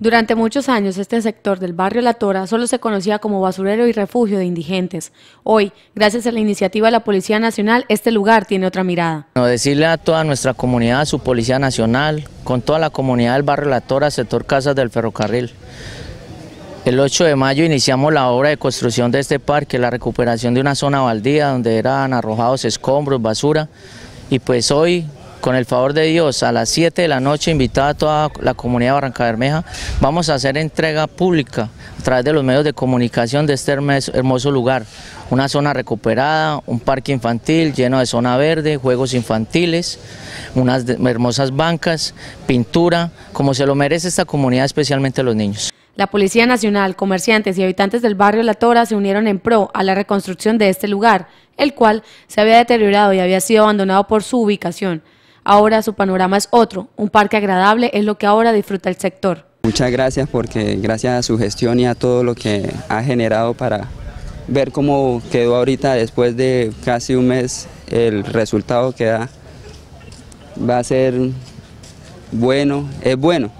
Durante muchos años este sector del barrio La Tora solo se conocía como basurero y refugio de indigentes. Hoy, gracias a la iniciativa de la Policía Nacional, este lugar tiene otra mirada. Bueno, decirle a toda nuestra comunidad, a su Policía Nacional, con toda la comunidad del barrio La Tora, sector Casas del Ferrocarril. El 8 de mayo iniciamos la obra de construcción de este parque, la recuperación de una zona baldía donde eran arrojados escombros, basura, y pues hoy con el favor de Dios, a las 7 de la noche, invitada a toda la comunidad de Barranca Bermeja, vamos a hacer entrega pública a través de los medios de comunicación de este hermoso lugar. Una zona recuperada, un parque infantil lleno de zona verde, juegos infantiles, unas hermosas bancas, pintura, como se lo merece esta comunidad, especialmente los niños. La Policía Nacional, comerciantes y habitantes del barrio La Tora se unieron en pro a la reconstrucción de este lugar, el cual se había deteriorado y había sido abandonado por su ubicación. Ahora su panorama es otro, un parque agradable es lo que ahora disfruta el sector. Muchas gracias porque gracias a su gestión y a todo lo que ha generado para ver cómo quedó ahorita después de casi un mes el resultado que da va a ser bueno, es bueno,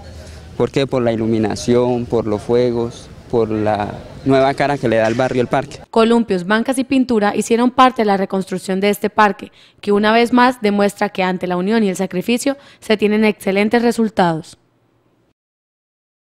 porque por la iluminación, por los fuegos, por la nueva cara que le da al barrio el parque. Columpios, bancas y pintura hicieron parte de la reconstrucción de este parque, que una vez más demuestra que ante la unión y el sacrificio se tienen excelentes resultados.